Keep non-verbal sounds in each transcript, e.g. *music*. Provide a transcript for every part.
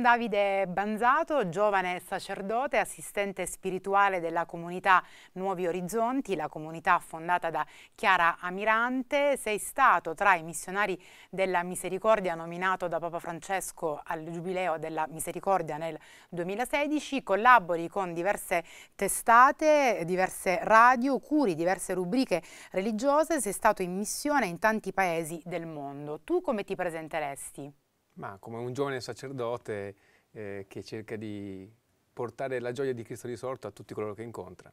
Davide Banzato, giovane sacerdote, assistente spirituale della comunità Nuovi Orizzonti, la comunità fondata da Chiara Amirante. Sei stato tra i missionari della misericordia nominato da Papa Francesco al Giubileo della Misericordia nel 2016, collabori con diverse testate, diverse radio, curi diverse rubriche religiose, sei stato in missione in tanti paesi del mondo. Tu come ti presenteresti? Ma come un giovane sacerdote eh, che cerca di portare la gioia di Cristo risorto a tutti coloro che incontra?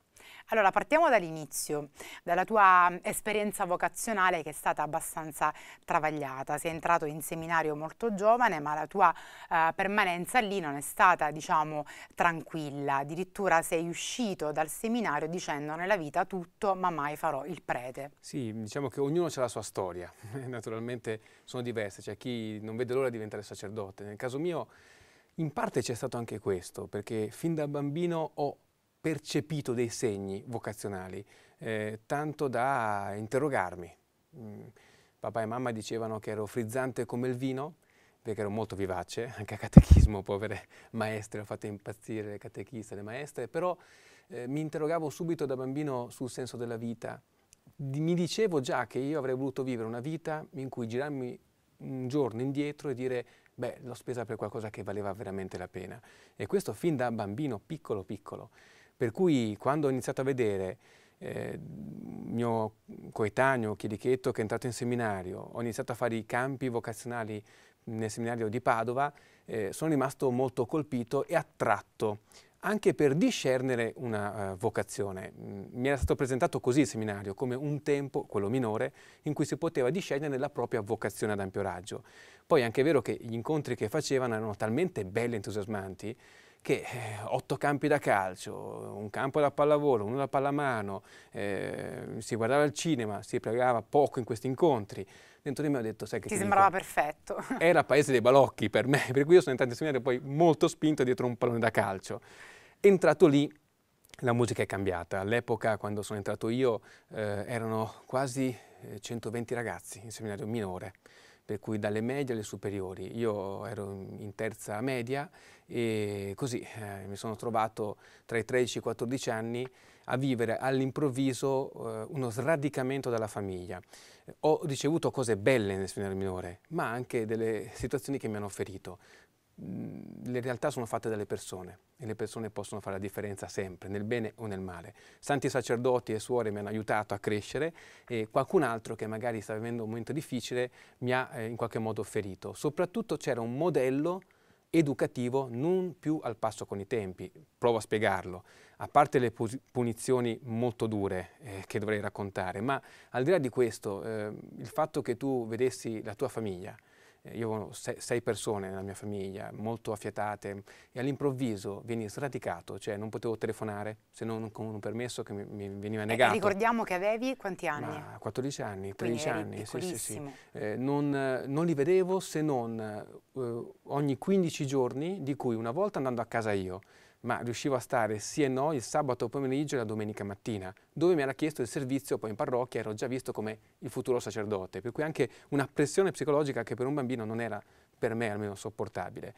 Allora, partiamo dall'inizio, dalla tua mm, esperienza vocazionale che è stata abbastanza travagliata. Sei entrato in seminario molto giovane, ma la tua eh, permanenza lì non è stata, diciamo, tranquilla. Addirittura sei uscito dal seminario dicendo nella vita tutto, ma mai farò il prete. Sì, diciamo che ognuno ha la sua storia. *laughs* Naturalmente sono diverse. C'è cioè, chi non vede l'ora di diventare sacerdote. Nel caso mio in parte c'è stato anche questo, perché fin da bambino ho percepito dei segni vocazionali, eh, tanto da interrogarmi. Mm, papà e mamma dicevano che ero frizzante come il vino, perché ero molto vivace, *laughs* anche a catechismo, povere maestre, ho fatto impazzire le catechiste, le maestre, però eh, mi interrogavo subito da bambino sul senso della vita. Di, mi dicevo già che io avrei voluto vivere una vita in cui girarmi un giorno indietro e dire beh, l'ho spesa per qualcosa che valeva veramente la pena. E questo fin da bambino, piccolo piccolo. Per cui quando ho iniziato a vedere eh, mio coetaneo Chierichetto che è entrato in seminario, ho iniziato a fare i campi vocazionali nel seminario di Padova, eh, sono rimasto molto colpito e attratto anche per discernere una uh, vocazione. Mm, mi era stato presentato così il seminario, come un tempo, quello minore, in cui si poteva discernere la propria vocazione ad ampio raggio. Poi è anche vero che gli incontri che facevano erano talmente belli e entusiasmanti che eh, otto campi da calcio, un campo da pallavolo, uno da pallamano, eh, si guardava il cinema, si pregava poco in questi incontri, dentro di me ho detto, sai che... Ti sembrava dico? perfetto. *laughs* Era paese dei balocchi per me, *laughs* per cui io sono entrato in seminario poi molto spinto dietro un pallone da calcio. Entrato lì, la musica è cambiata. All'epoca, quando sono entrato io, eh, erano quasi 120 eh, ragazzi in seminario minore per cui dalle medie alle superiori. Io ero in terza media e così eh, mi sono trovato tra i 13 e i 14 anni a vivere all'improvviso eh, uno sradicamento dalla famiglia. Ho ricevuto cose belle nel nell'esperienza minore, ma anche delle situazioni che mi hanno ferito. Mm, le realtà sono fatte dalle persone e le persone possono fare la differenza sempre, nel bene o nel male. Santi sacerdoti e suore mi hanno aiutato a crescere e qualcun altro che magari sta vivendo un momento difficile mi ha eh, in qualche modo ferito. Soprattutto c'era un modello educativo non più al passo con i tempi. Provo a spiegarlo. A parte le punizioni molto dure eh, che dovrei raccontare, ma al di là di questo, eh, il fatto che tu vedessi la tua famiglia, io avevo sei, persone nella mia famiglia, molto affiatate, e all'improvviso vieni sradicato, cioè non potevo telefonare se non con un permesso che mi, veniva eh, negato. Eh, ricordiamo che avevi quanti anni? Ma 14 anni, 13 anni, sì, sì, sì. Eh, non, non, li vedevo se non eh, ogni 15 giorni, di cui una volta andando a casa io, ma riuscivo a stare sì e no il sabato pomeriggio e la domenica mattina, dove mi era chiesto il servizio poi in parrocchia, ero già visto come il futuro sacerdote, per cui anche una pressione psicologica che per un bambino non era per me almeno sopportabile.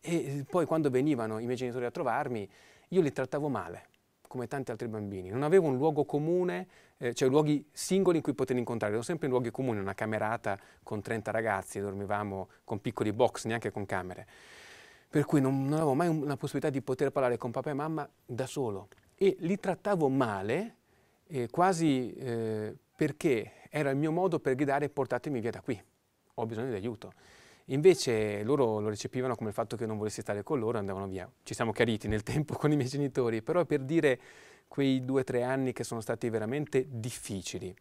E eh, poi quando venivano i miei genitori a trovarmi, io li trattavo male, come tanti altri bambini. Non avevo un luogo comune, eh, cioè luoghi singoli in cui poter incontrare, ero sempre in luoghi comuni, una camerata con 30 ragazzi, dormivamo con piccoli box, neanche con camere per cui non, non avevo mai la possibilità di poter parlare con papà e mamma da solo e li trattavo male, eh, quasi eh, perché era il mio modo per gridare portatemi via da qui, ho bisogno di aiuto. Invece loro lo recepivano come il fatto che non volessi stare con loro e andavano via. Ci siamo chiariti nel *laughs* tempo con i miei genitori, però per dire quei due o tre anni che sono stati veramente difficili.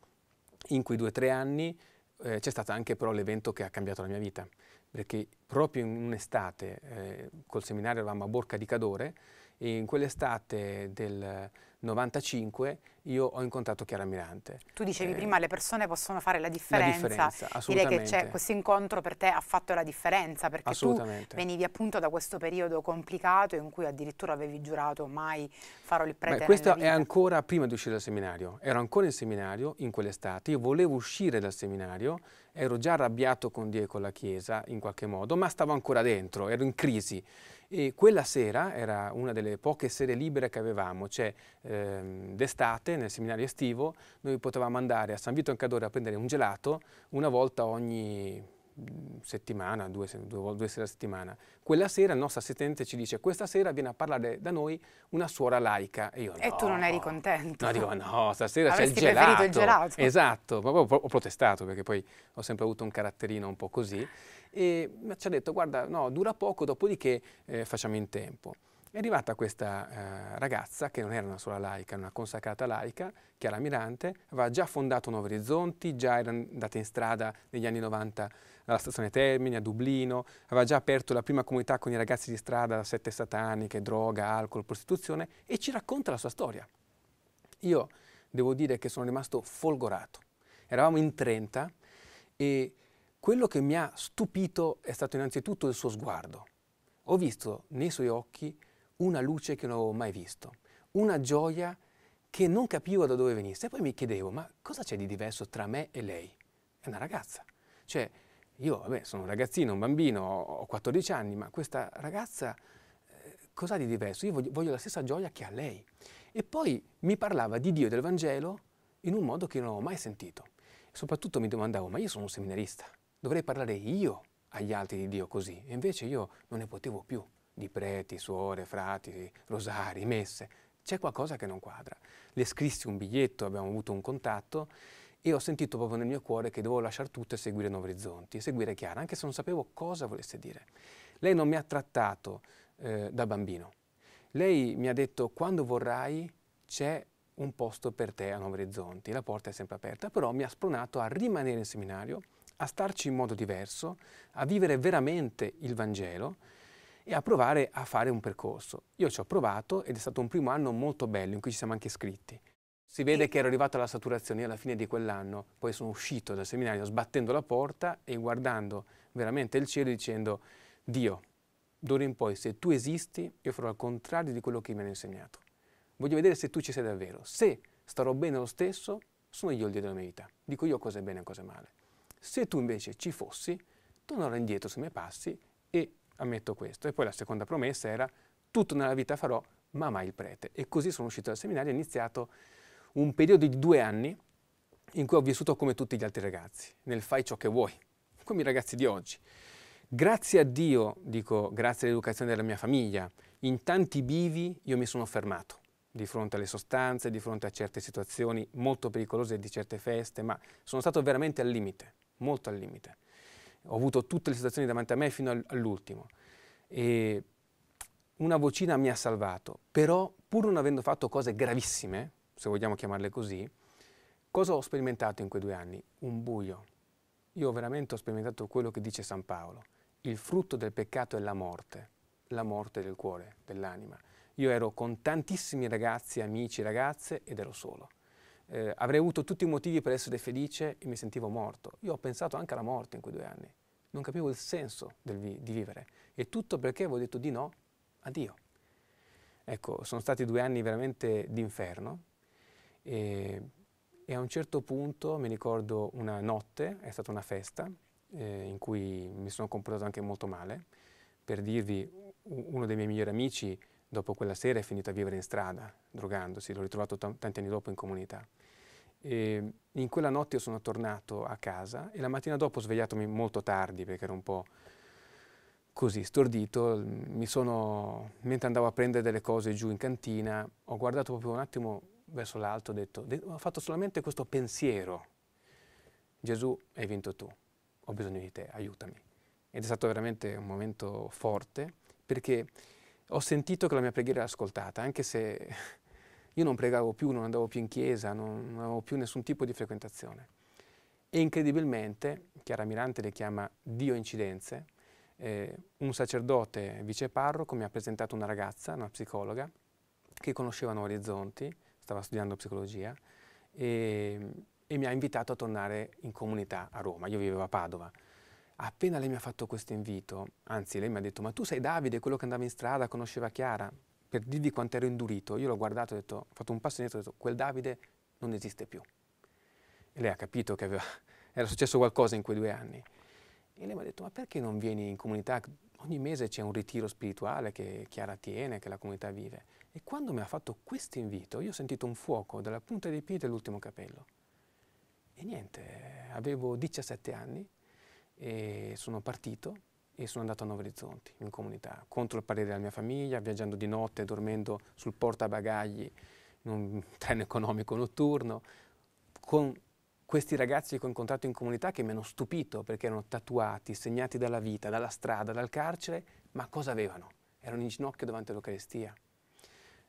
In quei due o tre anni eh, c'è stato anche però l'evento che ha cambiato la mia vita perché proprio in un'estate eh, col seminario eravamo a Borca di Cadore e in quell'estate del 95 io ho incontrato Chiara Mirante. Tu dicevi eh, prima le persone possono fare la differenza. La differenza assolutamente. Direi che questo incontro per te ha fatto la differenza perché tu venivi appunto da questo periodo complicato in cui addirittura avevi giurato mai farò il prete Beh, Questo è ancora prima di uscire dal seminario. Ero ancora in seminario in quell'estate, io volevo uscire dal seminario, ero già arrabbiato con Dio e con la Chiesa in qualche modo, ma stavo ancora dentro, ero in crisi. E quella sera era una delle poche sere libere che avevamo, cioè ehm, d'estate nel seminario estivo, noi potevamo andare a San Vito Ancadore a prendere un gelato una volta ogni mm, settimana, due, due, due sere a settimana. Quella sera il nostro assistente ci dice questa sera viene a parlare da noi una suora laica. E, io, e no. tu non eri contento. No, dico no, stasera c'è il gelato. il gelato. Esatto, ma ho, ho protestato perché poi ho sempre avuto un caratterino un po' così. E ci ha detto guarda, no, dura poco, dopodiché eh, facciamo in tempo. È arrivata questa eh, ragazza, che non era una sola laica, una consacrata laica, Chiara Mirante, aveva già fondato Nuovi Orizzonti, già era andata in strada negli anni 90 alla stazione Termini, a Dublino, aveva già aperto la prima comunità con i ragazzi di strada, sette sataniche, droga, alcol, prostituzione, e ci racconta la sua storia. Io devo dire che sono rimasto folgorato. Eravamo in 30 e quello che mi ha stupito è stato innanzitutto il suo sguardo. Ho visto nei suoi occhi una luce che non avevo mai visto, una gioia che non capivo da dove venisse. E poi mi chiedevo, ma cosa c'è di diverso tra me e lei? È una ragazza. Cioè, io, vabbè, sono un ragazzino, un bambino, ho 14 anni, ma questa ragazza eh, cosa ha di diverso? Io voglio, voglio la stessa gioia che ha lei. E poi mi parlava di Dio e del Vangelo in un modo che non ho mai sentito. soprattutto mi domandavo, ma io sono un seminarista, dovrei parlare io agli altri di Dio così. E invece io non ne potevo più di preti, suore, frati, rosari, messe, c'è qualcosa che non quadra. Le scrissi un biglietto, abbiamo avuto un contatto e ho sentito proprio nel mio cuore che dovevo lasciare tutto e seguire Nuovi Orizzonti, seguire Chiara, anche se non sapevo cosa volesse dire. Lei non mi ha trattato eh, da bambino. Lei mi ha detto quando vorrai c'è un posto per te a Nuovi Orizzonti, la porta è sempre aperta, però mi ha spronato a rimanere in seminario, a starci in modo diverso, a vivere veramente il Vangelo e a provare a fare un percorso. Io ci ho provato ed è stato un primo anno molto bello in cui ci siamo anche iscritti. Si vede e... che ero arrivato alla saturazione alla fine di quell'anno, poi sono uscito dal seminario sbattendo la porta e guardando veramente il cielo dicendo Dio, d'ora in poi se tu esisti io farò il contrario di quello che mi hanno insegnato. Voglio vedere se tu ci sei davvero. Se starò bene lo stesso, sono io il Dio della mia vita. Dico io cosa è bene e cosa è male. Se tu invece ci fossi, tornerò indietro sui miei passi e ammetto questo. E poi la seconda promessa era tutto nella vita farò, ma mai il prete. E così sono uscito dal seminario e ho iniziato un periodo di due anni in cui ho vissuto come tutti gli altri ragazzi, nel fai ciò che vuoi, come i ragazzi di oggi. Grazie a Dio, dico grazie all'educazione della mia famiglia, in tanti bivi io mi sono fermato di fronte alle sostanze, di fronte a certe situazioni molto pericolose di certe feste, ma sono stato veramente al limite, molto al limite ho avuto tutte le situazioni davanti a me fino all'ultimo. E una vocina mi ha salvato, però pur non avendo fatto cose gravissime, se vogliamo chiamarle così, cosa ho sperimentato in quei due anni? Un buio. Io veramente ho sperimentato quello che dice San Paolo. Il frutto del peccato è la morte, la morte del cuore, dell'anima. Io ero con tantissimi ragazzi, amici, ragazze ed ero solo eh, avrei avuto tutti i motivi per essere felice e mi sentivo morto. Io ho pensato anche alla morte in quei due anni. Non capivo il senso vi di vivere. E tutto perché avevo detto di no a Dio. Ecco, sono stati due anni veramente d'inferno e, e, a un certo punto mi ricordo una notte, è stata una festa eh, in cui mi sono comportato anche molto male. Per dirvi, uno dei miei migliori amici dopo quella sera è finito a vivere in strada, drogandosi, l'ho ritrovato tanti anni dopo in comunità. E in quella notte io sono tornato a casa e la mattina dopo svegliatomi molto tardi perché ero un po' così stordito, Mi sono, mentre andavo a prendere delle cose giù in cantina, ho guardato proprio un attimo verso l'alto, e ho detto, ho fatto solamente questo pensiero, Gesù hai vinto tu, ho bisogno di te, aiutami. Ed è stato veramente un momento forte perché ho sentito che la mia preghiera era ascoltata, anche se io non pregavo più, non andavo più in chiesa, non, avevo più nessun tipo di frequentazione. E incredibilmente, Chiara Mirante le chiama Dio incidenze, eh, un sacerdote viceparroco mi ha presentato una ragazza, una psicologa, che conoscevano Orizzonti, stava studiando psicologia, e, e mi ha invitato a tornare in comunità a Roma. Io vivevo a Padova. Appena lei mi ha fatto questo invito, anzi lei mi ha detto ma tu sei Davide, quello che andava in strada, conosceva Chiara, per dirvi quanto ero indurito, io l'ho guardato e ho detto, ho fatto un passo indietro e ho detto quel Davide non esiste più. E lei ha capito che aveva, *laughs* era successo qualcosa in quei due anni. E lei mi ha detto ma perché non vieni in comunità? Ogni mese c'è un ritiro spirituale che Chiara tiene, che la comunità vive. E quando mi ha fatto questo invito, io ho sentito un fuoco dalla punta dei piedi all'ultimo capello. E niente, avevo 17 anni e sono partito e sono andato a Nove Orizzonti, in comunità, contro il parere della mia famiglia, viaggiando di notte, dormendo sul portabagagli in un *laughs* treno economico notturno, con questi ragazzi che ho incontrato in comunità che mi hanno stupito perché erano tatuati, segnati dalla vita, dalla strada, dal carcere, ma cosa avevano? Erano in ginocchio davanti all'Eucaristia.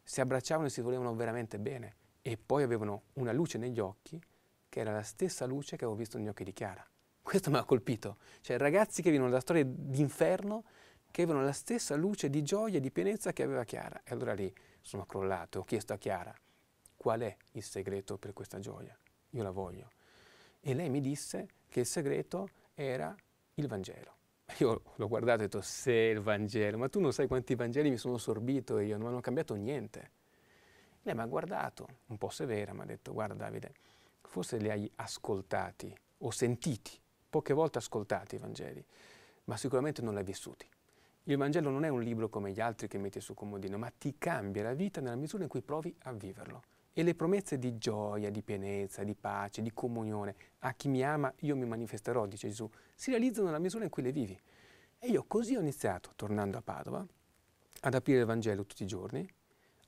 Si abbracciavano e si volevano veramente bene e poi avevano una luce negli occhi che era la stessa luce che avevo visto negli occhi di Chiara. Questo mi ha colpito. Cioè ragazzi che vivono la storia d'inferno, che avevano la stessa luce di gioia e di pienezza che aveva Chiara. E allora lì sono crollato, ho chiesto a Chiara qual è il segreto per questa gioia. Io la voglio. E lei mi disse che il segreto era il Vangelo. *laughs* Io l'ho guardato e ho detto, se il Vangelo, ma tu non sai quanti Vangeli mi sono sorbito io, non hanno cambiato niente. Lei mi ha guardato, un po' severa, mi ha detto, guarda Davide, forse li hai ascoltati o sentiti, poche volte ascoltati i Vangeli, ma sicuramente non li hai vissuti. Il Vangelo non è un libro come gli altri che metti sul comodino, ma ti cambia la vita nella misura in cui provi a viverlo. E le promesse di gioia, di pienezza, di pace, di comunione, a chi mi ama io mi manifesterò, dice Gesù, si realizzano nella misura in cui le vivi. E io così ho iniziato, tornando a Padova, ad aprire il Vangelo tutti i giorni,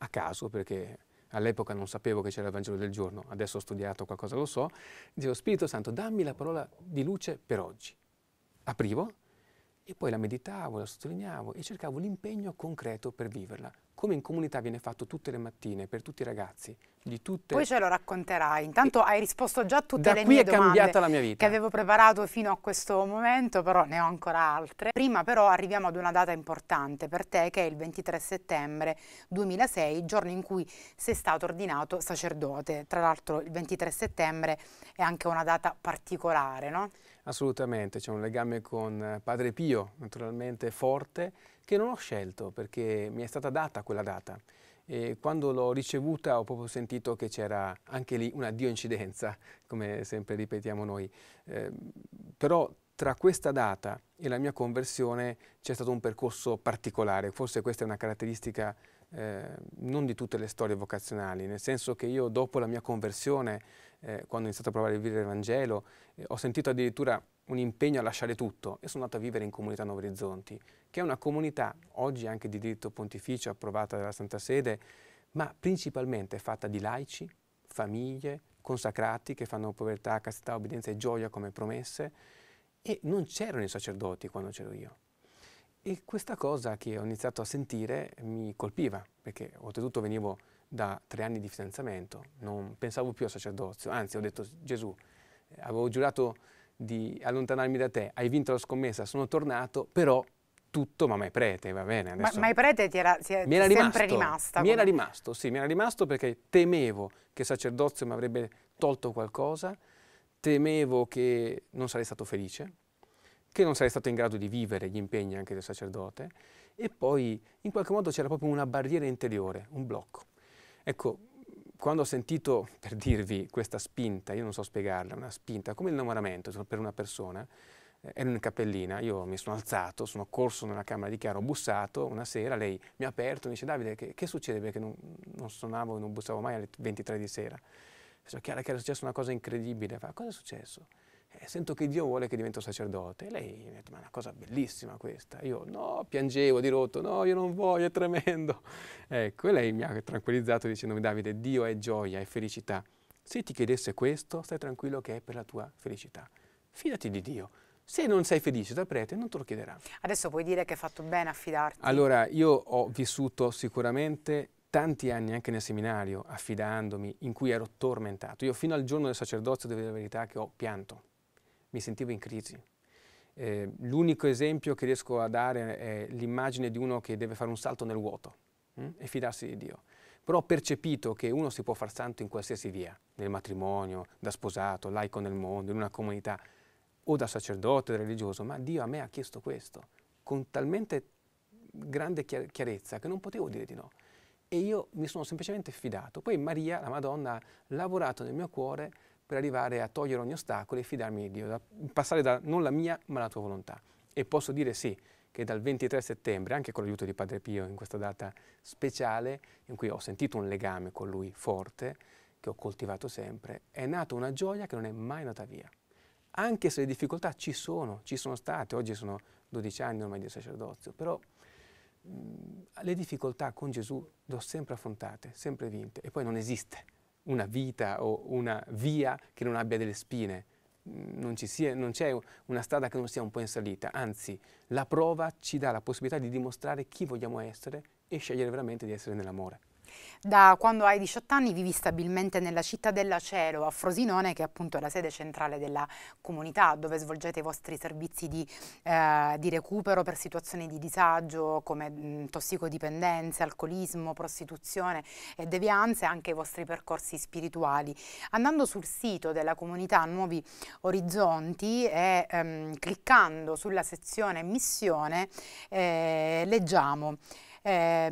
a caso perché all'epoca non sapevo che c'era il Vangelo del giorno, adesso ho studiato qualcosa, lo so, dicevo Spirito Santo dammi la parola di luce per oggi. Aprivo e poi la meditavo, la sottolineavo e cercavo l'impegno concreto per viverla come in comunità viene fatto tutte le mattine per tutti i ragazzi. Di tutte... Poi ce lo racconterai, intanto e... hai risposto già a tutte le mie domande che avevo preparato fino a questo momento, però ne ho ancora altre. Prima però arriviamo ad una data importante per te che è il 23 settembre 2006, giorno in cui sei stato ordinato sacerdote. Tra l'altro il 23 settembre è anche una data particolare, no? Assolutamente, c'è un legame con eh, Padre Pio, naturalmente forte, che non ho scelto perché mi è stata data quella data. E quando l'ho ricevuta ho proprio sentito che c'era anche lì una dioincidenza, *laughs* come sempre ripetiamo noi. Eh, però tra questa data e la mia conversione c'è stato un percorso particolare, forse questa è una caratteristica eh, non di tutte le storie vocazionali, nel senso che io dopo la mia conversione eh, quando ho iniziato a provare a vivere il Vangelo, eh, ho sentito addirittura un impegno a lasciare tutto e sono andato a vivere in comunità Nuovi Orizzonti, che è una comunità oggi anche di diritto pontificio approvata dalla Santa Sede, ma principalmente fatta di laici, famiglie, consacrati che fanno povertà, castità, obbedienza e gioia come promesse e non c'erano i sacerdoti quando c'ero io. E questa cosa che ho iniziato a sentire mi colpiva, perché oltretutto venivo da tre anni di fidanzamento, non pensavo più al sacerdozio, anzi ho detto Gesù, eh, avevo giurato di allontanarmi da te, hai vinto la scommessa, sono tornato, però tutto, ma mai prete, va bene. Adesso ma mai prete ti era, ti mi era sempre rimasto, rimasta. Mi come... era rimasto, sì, mi era rimasto perché temevo che il sacerdozio mi avrebbe tolto qualcosa, temevo che non sarei stato felice, che non sarei stato in grado di vivere gli impegni anche del sacerdote e poi in qualche modo c'era proprio una barriera interiore, un blocco. Ecco, quando ho sentito, per dirvi, questa spinta, io non so spiegarla, una spinta, come l'innamoramento per una persona, eh, ero una cappellina, io mi sono alzato, sono corso nella camera di Chiara, ho bussato una sera, lei mi ha aperto, mi dice Davide che, che succede perché non, non suonavo e non bussavo mai alle 23 di sera? Dice Chiara che era successa una cosa incredibile, fa cosa è successo? eh, sento che Dio vuole che divento sacerdote. E lei mi ha detto, ma è una cosa bellissima questa. Io, no, piangevo dirotto, no, io non voglio, è tremendo. *laughs* Ecco, e lei mi ha tranquillizzato dicendomi, Davide, Dio è gioia, è felicità. Se ti chiedesse questo, stai tranquillo che è per la tua felicità. Fidati di Dio. Se non sei felice da prete, non te lo chiederà. Adesso puoi dire che hai fatto bene a fidarti. Allora, io ho vissuto sicuramente tanti anni anche nel seminario, affidandomi, in cui ero tormentato. Io fino al giorno del sacerdozio, devo dire la verità, che ho pianto mi sentivo in crisi. Eh, l'unico esempio che riesco a dare è l'immagine di uno che deve fare un salto nel vuoto mh? Mm, e fidarsi di Dio. Però ho percepito che uno si può far santo in qualsiasi via, nel matrimonio, da sposato, laico nel mondo, in una comunità, o da sacerdote, da religioso, ma Dio a me ha chiesto questo, con talmente grande chiarezza che non potevo dire di no. E io mi sono semplicemente fidato. Poi Maria, la Madonna, ha lavorato nel mio cuore per arrivare a togliere ogni ostacolo e fidarmi di Dio, da passare da non la mia ma la tua volontà. E posso dire sì che dal 23 settembre, anche con l'aiuto di Padre Pio in questa data speciale, in cui ho sentito un legame con lui forte, che ho coltivato sempre, è nata una gioia che non è mai nata via. Anche se le difficoltà ci sono, ci sono state, oggi sono 12 anni ormai di sacerdozio, però mh, mm, le difficoltà con Gesù le ho sempre affrontate, sempre vinte, e poi non esiste una vita o una via che non abbia delle spine, non, sia, non, c'è una strada che non sia un po' in salita, anzi la prova ci dà la possibilità di dimostrare chi vogliamo essere e scegliere veramente di essere nell'amore. Da quando hai 18 anni vivi stabilmente nella città della Cielo a Frosinone, che è appunto la sede centrale della comunità, dove svolgete i vostri servizi di, eh, di recupero per situazioni di disagio come mh, tossicodipendenze, alcolismo, prostituzione e devianze, anche i vostri percorsi spirituali. Andando sul sito della comunità Nuovi Orizzonti e ehm, cliccando sulla sezione missione eh, leggiamo eh,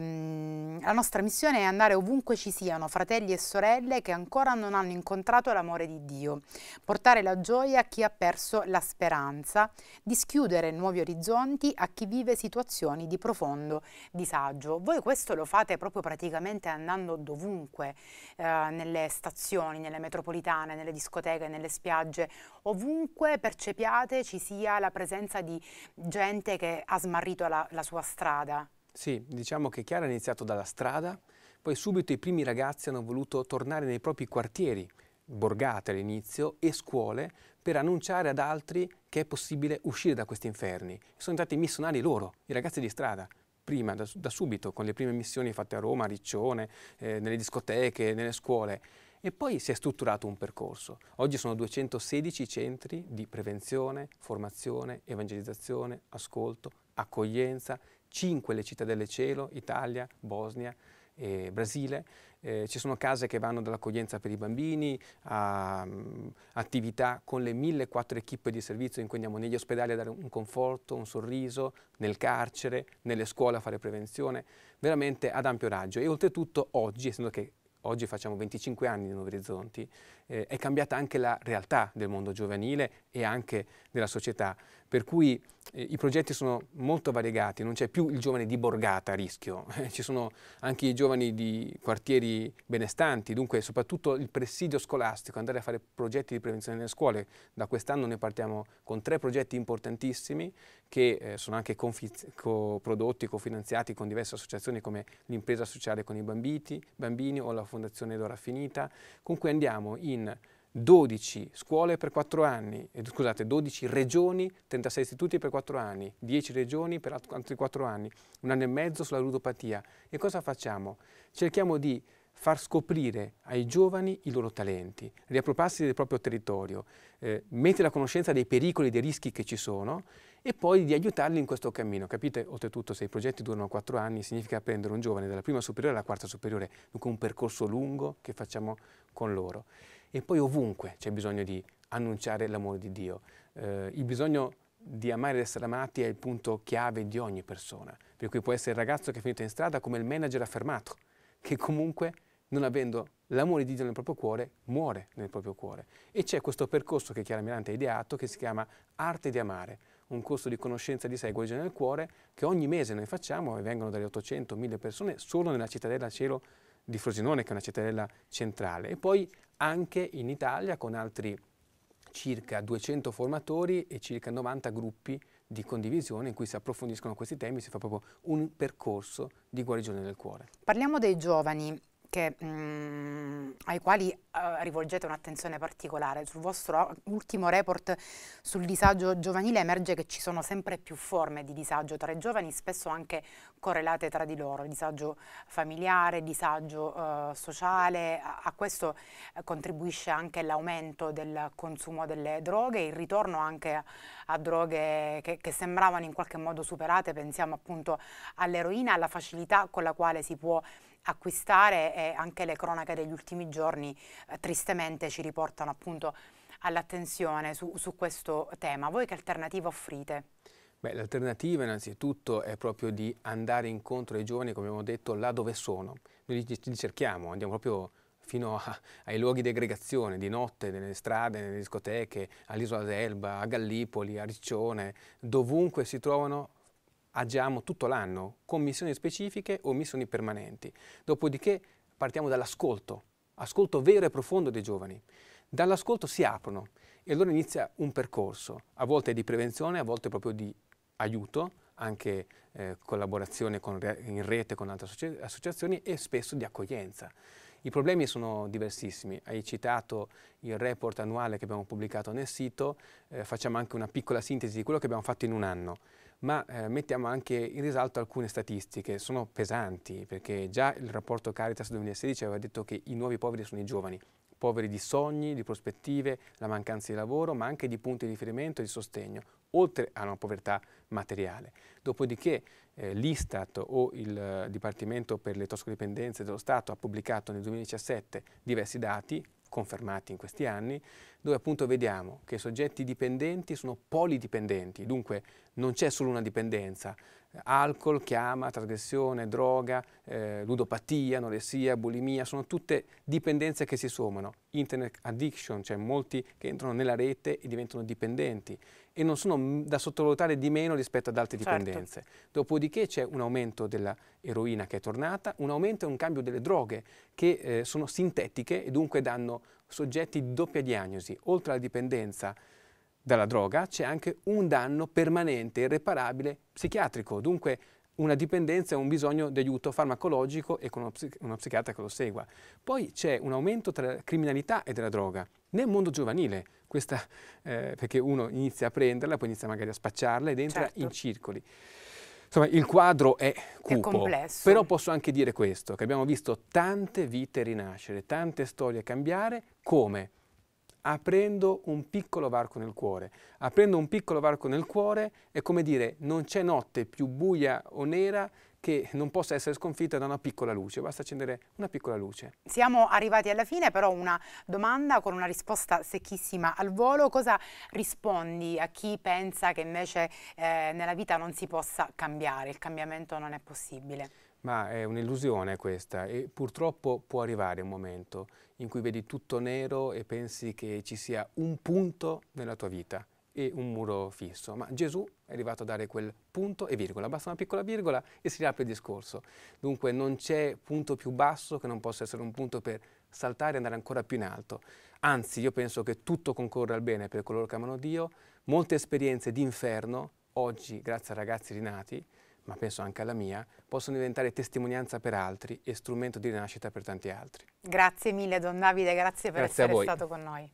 la nostra missione è andare ovunque ci siano fratelli e sorelle che ancora non hanno incontrato l'amore di Dio, portare la gioia a chi ha perso la speranza, dischiudere nuovi orizzonti a chi vive situazioni di profondo disagio. Voi questo lo fate proprio praticamente andando dovunque, eh, nelle stazioni, nelle metropolitane, nelle discoteche, nelle spiagge, ovunque percepiate ci sia la presenza di gente che ha smarrito la, la sua strada. Sì, diciamo che Chiara ha iniziato dalla strada, poi subito i primi ragazzi hanno voluto tornare nei propri quartieri, borgate all'inizio e scuole, per annunciare ad altri che è possibile uscire da questi inferni. Sono diventati missionari loro, i ragazzi di strada, prima, da, da, subito, con le prime missioni fatte a Roma, a Riccione, eh, nelle discoteche, nelle scuole. E poi si è strutturato un percorso. Oggi sono 216 centri di prevenzione, formazione, evangelizzazione, ascolto, accoglienza 5 le città del cielo, Italia, Bosnia e Brasile. Eh, ci sono case che vanno dall'accoglienza per i bambini a um, attività con le 1.400 equip di servizio in cui andiamo negli ospedali a dare un conforto, un sorriso, nel carcere, nelle scuole a fare prevenzione, veramente ad ampio raggio. E oltretutto oggi, essendo che oggi facciamo 25 anni di Nuovi Orizzonti, eh, è cambiata anche la realtà del mondo giovanile e anche della società, per cui eh, i progetti sono molto variegati, non c'è più il giovane di borgata a rischio, *laughs* ci sono anche i giovani di quartieri benestanti, dunque soprattutto il presidio scolastico, andare a fare progetti di prevenzione nelle scuole, da quest'anno ne partiamo con tre progetti importantissimi che eh, sono anche coprodotti, cofinanziati con diverse associazioni come l'impresa sociale con i bambini, bambini o la fondazione Fondazione Dora Finita, con cui andiamo in 12 scuole per 4 anni, eh, scusate, 12 regioni, 36 istituti per 4 anni, 10 regioni per altri 4 anni, un anno e mezzo sulla ludopatia. E cosa facciamo? Cerchiamo di far scoprire ai giovani i loro talenti, riappropriarsi del proprio territorio, eh, mettere a conoscenza dei pericoli e dei rischi che ci sono e poi di aiutarli in questo cammino. Capite? Oltretutto se i progetti durano quattro anni significa prendere un giovane dalla prima superiore alla quarta superiore, dunque un percorso lungo che facciamo con loro. E poi ovunque c'è bisogno di annunciare l'amore di Dio. Eh, il bisogno di amare ed essere amati è il punto chiave di ogni persona, per cui può essere il ragazzo che è finito in strada come il manager affermato, che comunque non avendo l'amore di Dio nel proprio cuore, muore nel proprio cuore. E c'è questo percorso che Chiara Mirante ha ideato che si chiama Arte di amare, un corso di conoscenza di sé guarigione del cuore che ogni mese noi facciamo e vengono dalle 800 1000 persone solo nella cittadella Cielo di Frosinone che è una cittadella centrale e poi anche in Italia con altri circa 200 formatori e circa 90 gruppi di condivisione in cui si approfondiscono questi temi, si fa proprio un percorso di guarigione del cuore. Parliamo dei giovani, che, mh, mhmm, ai quali uh, rivolgete un'attenzione particolare. Sul vostro ultimo report sul disagio giovanile emerge che ci sono sempre più forme di disagio tra i giovani, spesso anche correlate tra di loro, disagio familiare, disagio uh, sociale. A, a questo uh, contribuisce anche l'aumento del consumo delle droghe, il ritorno anche a, a droghe che, che sembravano in qualche modo superate, pensiamo appunto all'eroina, alla facilità con la quale si può acquistare e anche le cronache degli ultimi giorni eh, tristemente ci riportano appunto all'attenzione su, su questo tema. Voi che alternativa offrite? Beh, l'alternativa innanzitutto è proprio di andare incontro ai giovani, come abbiamo detto, là dove sono. Noi li, li cerchiamo, andiamo proprio fino a, ai luoghi di aggregazione, di notte, nelle strade, nelle discoteche, all'isola d'Elba, a Gallipoli, a Riccione, dovunque si trovano agiamo tutto l'anno con missioni specifiche o missioni permanenti. Dopodiché partiamo dall'ascolto, ascolto vero e profondo dei giovani. Dall'ascolto si aprono e allora inizia un percorso, a volte di prevenzione, a volte proprio di aiuto, anche eh, collaborazione con in rete con altre associazioni e spesso di accoglienza. I problemi sono diversissimi, hai citato il report annuale che abbiamo pubblicato nel sito, eh, facciamo anche una piccola sintesi di quello che abbiamo fatto in un anno ma eh, mettiamo anche in risalto alcune statistiche, sono pesanti perché già il rapporto Caritas 2016 aveva detto che i nuovi poveri sono i giovani, poveri di sogni, di prospettive, la mancanza di lavoro, ma anche di punti di riferimento e di sostegno, oltre a una povertà materiale. Dopodiché eh, l'Istat o il eh, Dipartimento per le Toscodipendenze dello Stato ha pubblicato nel 2017 diversi dati, confermati in questi anni, dove appunto vediamo che i soggetti dipendenti sono polidipendenti, dunque non c'è solo una dipendenza, alcol, chiama, trasgressione, droga, eh, ludopatia, anoressia, bulimia, sono tutte dipendenze che si sommano. Internet addiction, cioè molti che entrano nella rete e diventano dipendenti e non sono da sottovalutare di meno rispetto ad altre certo. dipendenze. Certo. Dopodiché c'è un aumento dell'eroina che è tornata, un aumento e un cambio delle droghe che eh, sono sintetiche e dunque danno soggetti doppia diagnosi, oltre alla dipendenza dalla droga c'è anche un danno permanente, irreparabile, psichiatrico, dunque una dipendenza e un bisogno di aiuto farmacologico e con uno, psichi uno psichiatra che lo segua. Poi c'è un aumento della criminalità e della droga nel mondo giovanile, questa, eh, perché uno inizia a prenderla, poi inizia magari a spacciarla ed entra certo. in circoli. Insomma, il quadro è cupo, è però posso anche dire questo, che abbiamo visto tante vite rinascere, tante storie cambiare, come? aprendo un piccolo varco nel cuore. Aprendo un piccolo varco nel cuore è come dire non c'è notte più buia o nera che non possa essere sconfitta da una piccola luce, basta accendere una piccola luce. Siamo arrivati alla fine, però una domanda con una risposta secchissima al volo, cosa rispondi a chi pensa che invece eh, nella vita non si possa cambiare, il cambiamento non è possibile? ma è un'illusione questa e purtroppo può arrivare un momento in cui vedi tutto nero e pensi che ci sia un punto nella tua vita e un muro fisso, ma Gesù è arrivato a dare quel punto e virgola, basta una piccola virgola e si riapre il discorso. Dunque non c'è punto più basso che non possa essere un punto per saltare e andare ancora più in alto. Anzi, io penso che tutto concorra al bene per coloro che amano Dio, molte esperienze di inferno, oggi grazie a ragazzi rinati, ma penso anche alla mia, possono diventare testimonianza per altri e strumento di rinascita per tanti altri. Grazie mille Don Davide, grazie per grazie essere stato con noi.